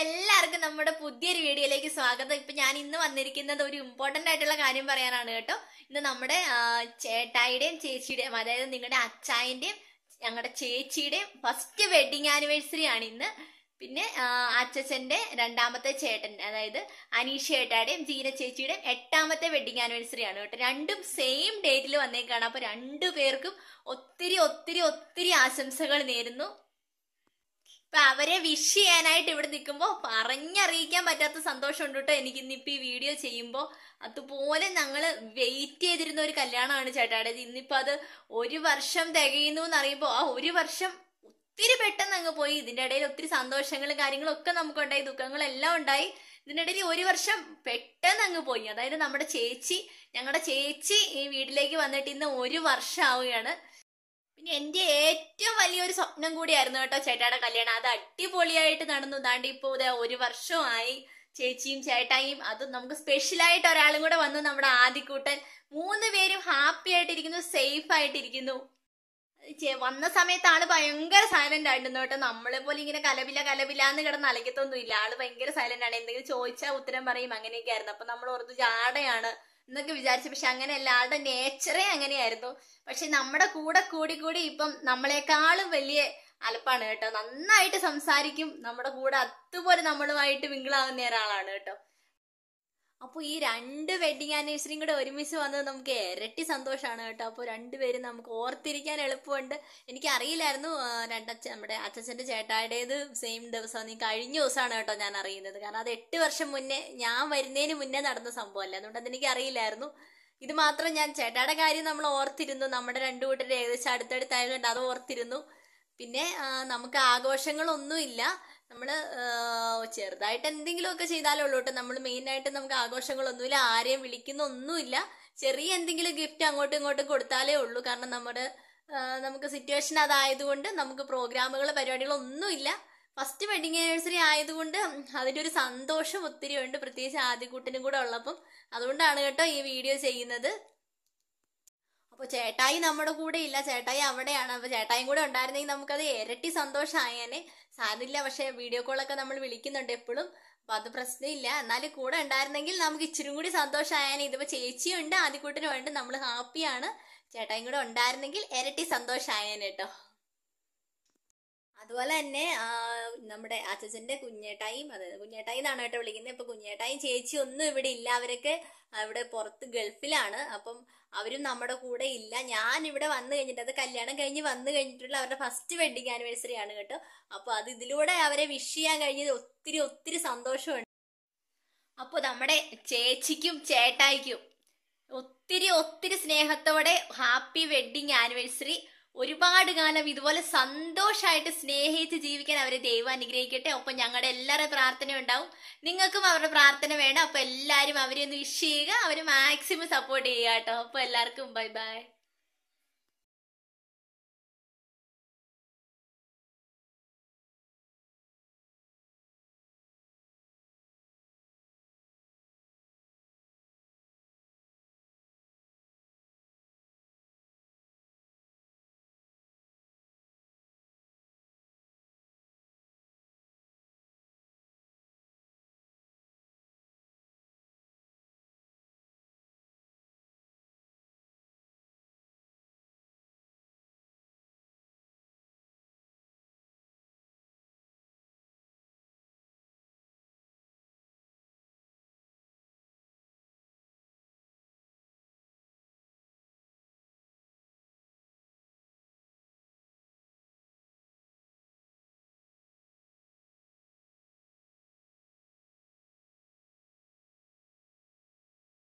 എല്ലാവർക്കും നമ്മുടെ പുതിയൊരു വീഡിയോയിലേക്ക് സ്വാഗതം ഇപ്പൊ ഞാൻ ഇന്ന് വന്നിരിക്കുന്നത് ഒരു ഇമ്പോർട്ടന്റ് ആയിട്ടുള്ള കാര്യം പറയാനാണ് കേട്ടോ ഇന്ന് നമ്മുടെ ചേട്ടായിയുടെയും ചേച്ചിയുടെയും അതായത് നിങ്ങളുടെ അച്ചായന്റെയും ഞങ്ങളുടെ ചേച്ചിയുടെയും ഫസ്റ്റ് വെഡിങ് ആനിവേഴ്സറി ആണ് ഇന്ന് പിന്നെ അച്ഛച്ചന്റെ രണ്ടാമത്തെ ചേട്ടൻ അതായത് അനീഷ ചേട്ടായുടെയും ജീന ചേച്ചിയുടെയും എട്ടാമത്തെ വെഡിങ് ആനിവേഴ്സറി ആണ് കേട്ടോ രണ്ടും സെയിം ഡേറ്റിൽ വന്നേക്കാണ് അപ്പൊ രണ്ടു പേർക്കും ഒത്തിരി ഒത്തിരി ഒത്തിരി ആശംസകൾ നേരുന്നു അപ്പൊ അവരെ വിഷ് ചെയ്യാനായിട്ട് ഇവിടെ നിൽക്കുമ്പോൾ പറഞ്ഞറിയിക്കാൻ പറ്റാത്ത സന്തോഷമുണ്ട് കേട്ടോ എനിക്ക് ഇന്നിപ്പോ ഈ വീഡിയോ ചെയ്യുമ്പോൾ അതുപോലെ ഞങ്ങൾ വെയിറ്റ് ചെയ്തിരുന്ന ഒരു കല്യാണമാണ് ചേട്ടാടേത് ഇന്നിപ്പോൾ അത് ഒരു വർഷം തികയുന്നു എന്ന് അറിയുമ്പോൾ ആ ഒരു വർഷം ഒത്തിരി പെട്ടെന്ന് അങ്ങ് പോയി ഇതിന്റെ ഇടയിൽ ഒത്തിരി സന്തോഷങ്ങളും കാര്യങ്ങളും ഒക്കെ നമുക്കുണ്ടായി ദുഃഖങ്ങളെല്ലാം ഉണ്ടായി ഇതിനിടയിൽ ഒരു വർഷം പെട്ടെന്ന് അങ്ങ് പോയി അതായത് നമ്മുടെ ചേച്ചി ഞങ്ങളുടെ ചേച്ചി ഈ വീട്ടിലേക്ക് വന്നിട്ട് ഇന്ന് ഒരു വർഷം ആവുകയാണ് പിന്നെ എന്റെ ഏറ്റവും വലിയൊരു സ്വപ്നം കൂടിയായിരുന്നു കേട്ടോ ചേട്ടായുടെ കല്യാണം അത് അടിപൊളിയായിട്ട് നടന്നു താണ്ടി ഇപ്പോ ഒരു വർഷമായി ചേച്ചിയും ചേട്ടായും അത് നമുക്ക് സ്പെഷ്യലായിട്ട് ഒരാളും കൂടെ വന്നു നമ്മുടെ ആദ്യക്കൂട്ടൻ മൂന്ന് പേരും ഹാപ്പി ആയിട്ടിരിക്കുന്നു സേഫ് ആയിട്ടിരിക്കുന്നു വന്ന സമയത്ത് ആള് ഭയങ്കര സൈലന്റ് ആയിരുന്നു കേട്ടോ നമ്മളെ പോലെ ഇങ്ങനെ കലവില കലവില എന്ന് കിടന്ന് അലക്കത്തൊന്നും ഇല്ല ആള് ഭയങ്കര സൈലന്റ് ആണ് എന്തെങ്കിലും ചോദിച്ചാൽ ഉത്തരം പറയും അങ്ങനെയൊക്കെ ആയിരുന്നു അപ്പൊ നമ്മൾ ഓർത്തു ജാടയാണ് എന്നൊക്കെ വിചാരിച്ചു പക്ഷെ അങ്ങനെ എല്ലാവരുടെ നേച്ചറേ അങ്ങനെയായിരുന്നു പക്ഷെ നമ്മുടെ കൂടെ കൂടി കൂടി ഇപ്പം നമ്മളെക്കാളും വലിയ അലപ്പാണ് കേട്ടോ നന്നായിട്ട് സംസാരിക്കും നമ്മുടെ കൂടെ അതുപോലെ നമ്മളുമായിട്ട് വിങ്കിളാവുന്ന ഒരാളാണ് കേട്ടോ അപ്പോൾ ഈ രണ്ട് വെഡിങ് ആനിവേഴ്സറിയും കൂടെ ഒരുമിച്ച് വന്നത് നമുക്ക് ഇരട്ടി സന്തോഷമാണ് കേട്ടോ അപ്പോൾ രണ്ടുപേരും നമുക്ക് ഓർത്തിരിക്കാൻ എളുപ്പമുണ്ട് എനിക്ക് അറിയില്ലായിരുന്നു രണ്ടച്ഛൻ നമ്മുടെ അച്ഛച്ചൻ്റെ ചേട്ടായുടേത് സെയിം ദിവസം നീ കഴിഞ്ഞ ദിവസമാണ് കേട്ടോ ഞാൻ അറിയുന്നത് കാരണം അത് എട്ട് വർഷം മുന്നേ ഞാൻ വരുന്നതിന് മുന്നേ നടന്ന സംഭവമല്ല അതുകൊണ്ട് അതെനിക്ക് അറിയില്ലായിരുന്നു ഇത് മാത്രം ഞാൻ ചേട്ടായുടെ കാര്യം നമ്മൾ ഓർത്തിരുന്നു നമ്മുടെ രണ്ടു കൂട്ടരുടെ ഏകദേശം അടുത്തടുത്തായതുകൊണ്ട് അത് ഓർത്തിരുന്നു പിന്നെ നമുക്ക് ആഘോഷങ്ങളൊന്നുമില്ല നമ്മൾ ചെറുതായിട്ട് എന്തെങ്കിലുമൊക്കെ ചെയ്താലേ ഉള്ളൂ കേട്ടോ നമ്മൾ മെയിനായിട്ട് നമുക്ക് ആഘോഷങ്ങളൊന്നുമില്ല ആരെയും വിളിക്കുന്ന ഒന്നുമില്ല ചെറിയ എന്തെങ്കിലും ഗിഫ്റ്റ് അങ്ങോട്ടും ഇങ്ങോട്ടും കൊടുത്താലേ ഉള്ളൂ കാരണം നമ്മുടെ നമുക്ക് സിറ്റുവേഷൻ അതായതുകൊണ്ട് നമുക്ക് പ്രോഗ്രാമുകൾ പരിപാടികളൊന്നുമില്ല ഫസ്റ്റ് വെഡിങ് ആനിവേഴ്സറി ആയതുകൊണ്ട് അതിൻ്റെ ഒരു സന്തോഷം ഒത്തിരി ഉണ്ട് പ്രത്യേകിച്ച് കൂട്ടിനും കൂടെ ഉള്ളപ്പം അതുകൊണ്ടാണ് കേട്ടോ ഈ വീഡിയോ ചെയ്യുന്നത് അപ്പോൾ ചേട്ടായി നമ്മുടെ കൂടെ ഇല്ല ചേട്ടായി അവിടെയാണ് അപ്പോൾ ചേട്ടായും കൂടെ ഉണ്ടായിരുന്നെങ്കിൽ നമുക്കത് ഇരട്ടി സന്തോഷമായേനെ സാധില്ല പക്ഷേ വീഡിയോ കോളൊക്കെ നമ്മൾ വിളിക്കുന്നുണ്ട് എപ്പോഴും അപ്പോൾ അത് പ്രശ്നമില്ല എന്നാലും കൂടെ ഉണ്ടായിരുന്നെങ്കിൽ നമുക്ക് ഇച്ചിരി കൂടി സന്തോഷമായേനെ ഇതിപ്പോൾ ചേച്ചിയുണ്ട് ആദ്യക്കൂട്ടിനും ഉണ്ട് നമ്മൾ ഹാപ്പിയാണ് ചേട്ടായും കൂടെ ഉണ്ടായിരുന്നെങ്കിൽ ഇരട്ടി സന്തോഷമായേനെ കേട്ടോ അതുപോലെ തന്നെ നമ്മുടെ അച്ഛച്ചന്റെ കുഞ്ഞേട്ടായും അതായത് കുഞ്ഞേട്ടായി എന്നാണ് കേട്ടോ വിളിക്കുന്നത് ഇപ്പൊ കുഞ്ഞേട്ടായും ചേച്ചി ഒന്നും ഇവിടെ ഇല്ല അവരൊക്കെ അവിടെ പുറത്ത് ഗൾഫിലാണ് അപ്പം അവരും നമ്മുടെ കൂടെ ഇല്ല ഞാൻ ഇവിടെ വന്നു കഴിഞ്ഞിട്ട് അത് കല്യാണം കഴിഞ്ഞ് വന്നു കഴിഞ്ഞിട്ടുള്ള അവരുടെ ഫസ്റ്റ് വെഡിങ് ആനിവേഴ്സറി ആണ് കേട്ടോ അപ്പൊ അത് ഇതിലൂടെ അവരെ വിഷ് ചെയ്യാൻ കഴിഞ്ഞത് ഒത്തിരി ഒത്തിരി സന്തോഷമുണ്ട് അപ്പോൾ നമ്മുടെ ചേച്ചിക്കും ചേട്ടായിക്കും ഒത്തിരി ഒത്തിരി സ്നേഹത്തോടെ ഹാപ്പി വെഡിങ് ആനിവേഴ്സറി ഒരുപാട് കാലം ഇതുപോലെ സന്തോഷമായിട്ട് സ്നേഹിച്ച് ജീവിക്കാൻ അവരെ ദൈവം അനുഗ്രഹിക്കട്ടെ ഒപ്പം ഞങ്ങളുടെ എല്ലാവരുടെ പ്രാർത്ഥന ഉണ്ടാവും നിങ്ങൾക്കും അവരുടെ പ്രാർത്ഥന വേണം അപ്പൊ എല്ലാവരും അവരെ ഒന്ന് വിഷ് ചെയ്യുക അവരെ മാക്സിമം സപ്പോർട്ട് ചെയ്യുക കേട്ടോ അപ്പൊ എല്ലാവർക്കും ബൈ ബൈ